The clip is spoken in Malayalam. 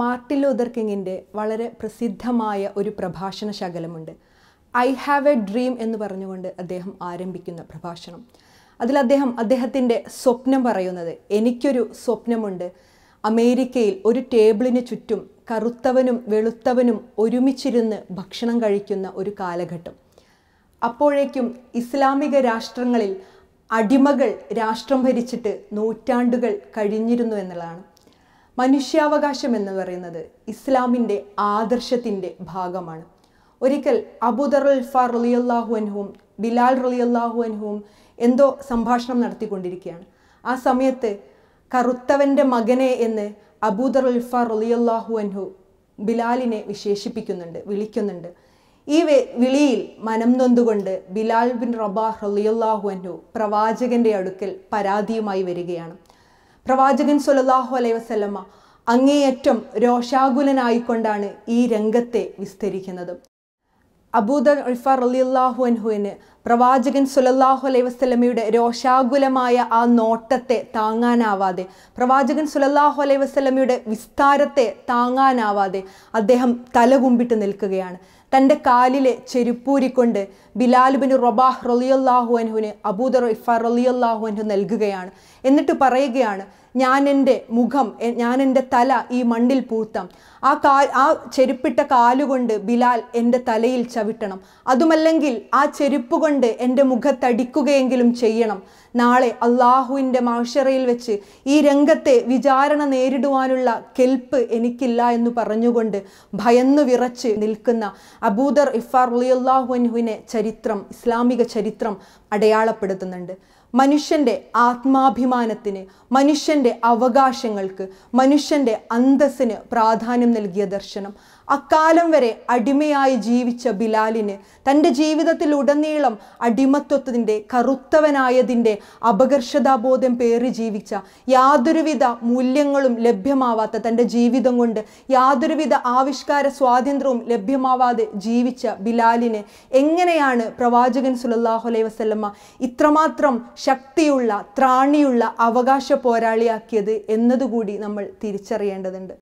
മാർട്ടിൻ ലൂതർ കിങ്ങിൻ്റെ വളരെ പ്രസിദ്ധമായ ഒരു പ്രഭാഷണ ശകലമുണ്ട് ഐ ഹാവ് എ ഡ്രീം എന്ന് പറഞ്ഞുകൊണ്ട് അദ്ദേഹം ആരംഭിക്കുന്ന പ്രഭാഷണം അതിൽ അദ്ദേഹം അദ്ദേഹത്തിൻ്റെ സ്വപ്നം പറയുന്നത് എനിക്കൊരു സ്വപ്നമുണ്ട് അമേരിക്കയിൽ ഒരു ടേബിളിന് ചുറ്റും കറുത്തവനും വെളുത്തവനും ഒരുമിച്ചിരുന്ന് ഭക്ഷണം കഴിക്കുന്ന ഒരു കാലഘട്ടം അപ്പോഴേക്കും ഇസ്ലാമിക രാഷ്ട്രങ്ങളിൽ അടിമകൾ രാഷ്ട്രം ഭരിച്ചിട്ട് നൂറ്റാണ്ടുകൾ കഴിഞ്ഞിരുന്നു എന്നുള്ളതാണ് മനുഷ്യാവകാശം എന്ന് പറയുന്നത് ഇസ്ലാമിൻ്റെ ആദർശത്തിൻ്റെ ഭാഗമാണ് ഒരിക്കൽ അബുദർ ഉൽഫാർ റലിയല്ലാഹു അൻഹുവും ബിലാൽ റലിയല്ലാഹു അൻഹുവും എന്തോ സംഭാഷണം നടത്തിക്കൊണ്ടിരിക്കുകയാണ് ആ സമയത്ത് കറുത്തവൻ്റെ മകനെ എന്ന് അബൂദർ ഉൽഫാർ റലിയല്ലാഹു അൻഹു ബിലാലിനെ വിശേഷിപ്പിക്കുന്നുണ്ട് വിളിക്കുന്നുണ്ട് ഈ വിളിയിൽ മനം നൊന്തുകൊണ്ട് ബിലാൽ ബിൻ റബാഹ് റലിയല്ലാഹു അൻഹു പ്രവാചകൻ്റെ അടുക്കൽ പരാതിയുമായി വരികയാണ് പ്രവാചകൻ സുലല്ലാഹു അലൈഹി വസ്ലമ്മ അങ്ങേയറ്റം രോഷാകുലനായിക്കൊണ്ടാണ് ഈ രംഗത്തെ വിസ്തരിക്കുന്നത് അബൂദർ ഉൾഫാർ അലിയല്ലാഹു അൻഹുവിന് പ്രവാചകൻ സുലല്ലാഹു അലൈ വസ്ലമയുടെ രോഷാകുലമായ ആ നോട്ടത്തെ താങ്ങാനാവാതെ പ്രവാചകൻ സുലല്ലാഹു അലൈ വസ്ലമയുടെ വിസ്താരത്തെ താങ്ങാനാവാതെ അദ്ദേഹം തലകുമ്പിട്ട് നിൽക്കുകയാണ് തൻ്റെ കാലിലെ ചെരുപ്പൂരിക്കൊണ്ട് ബിലാലുബിൻ റൊബാഹ് റൊലിയല്ലാഹു അൻഹുവിന് അബൂദർ ഇഫ റൊലിയല്ലാഹു അൻഹു നൽകുകയാണ് എന്നിട്ട് പറയുകയാണ് ഞാൻ എൻ്റെ മുഖം ഞാൻ എൻ്റെ തല ഈ മണ്ണിൽ പൂത്താം ആ കാ ആ ചെരുപ്പിട്ട കാലുകൊണ്ട് ബിലാൽ എൻ്റെ തലയിൽ ചവിട്ടണം അതുമല്ലെങ്കിൽ ആ ചെരുപ്പ് കണ്ട് എൻ്റെ മുഖത്തടിക്കുകയെങ്കിലും ചെയ്യണം നാളെ അള്ളാഹുവിൻ്റെ മാഷറയിൽ വെച്ച് ഈ രംഗത്തെ വിചാരണ നേരിടുവാനുള്ള കെൽപ്പ് എനിക്കില്ല എന്ന് പറഞ്ഞുകൊണ്ട് ഭയന്നു വിറച്ച് നിൽക്കുന്ന അബൂദർ ഇഫാർ ഉലിയല്ലാഹുവിൻഹുവിനെ ചരിത്രം ഇസ്ലാമിക ചരിത്രം അടയാളപ്പെടുത്തുന്നുണ്ട് മനുഷ്യൻ്റെ ആത്മാഭിമാനത്തിന് മനുഷ്യൻ്റെ അവകാശങ്ങൾക്ക് മനുഷ്യൻ്റെ അന്തസ്സിന് പ്രാധാന്യം നൽകിയ ദർശനം അക്കാലം വരെ അടിമയായി ജീവിച്ച ബിലാലിന് തൻ്റെ ജീവിതത്തിൽ ഉടനീളം അടിമത്വത്തിൻ്റെ കറുത്തവനായതിൻ്റെ അപകർഷതാബോധം പേറി ജീവിച്ച യാതൊരുവിധ മൂല്യങ്ങളും ലഭ്യമാവാത്ത തൻ്റെ ജീവിതം കൊണ്ട് യാതൊരുവിധ ആവിഷ്കാര സ്വാതന്ത്ര്യവും ലഭ്യമാവാതെ ജീവിച്ച ബിലാലിന് എങ്ങനെയാണ് പ്രവാചകൻ സുലല്ലാഹുലൈ അലൈ വസ്ലമ്മ ഇത്രമാത്രം ശക്തിയുള്ള ത്രാണിയുള്ള അവകാശ പോരാളിയാക്കിയത് എന്നതുകൂടി നമ്മൾ തിരിച്ചറിയേണ്ടതുണ്ട്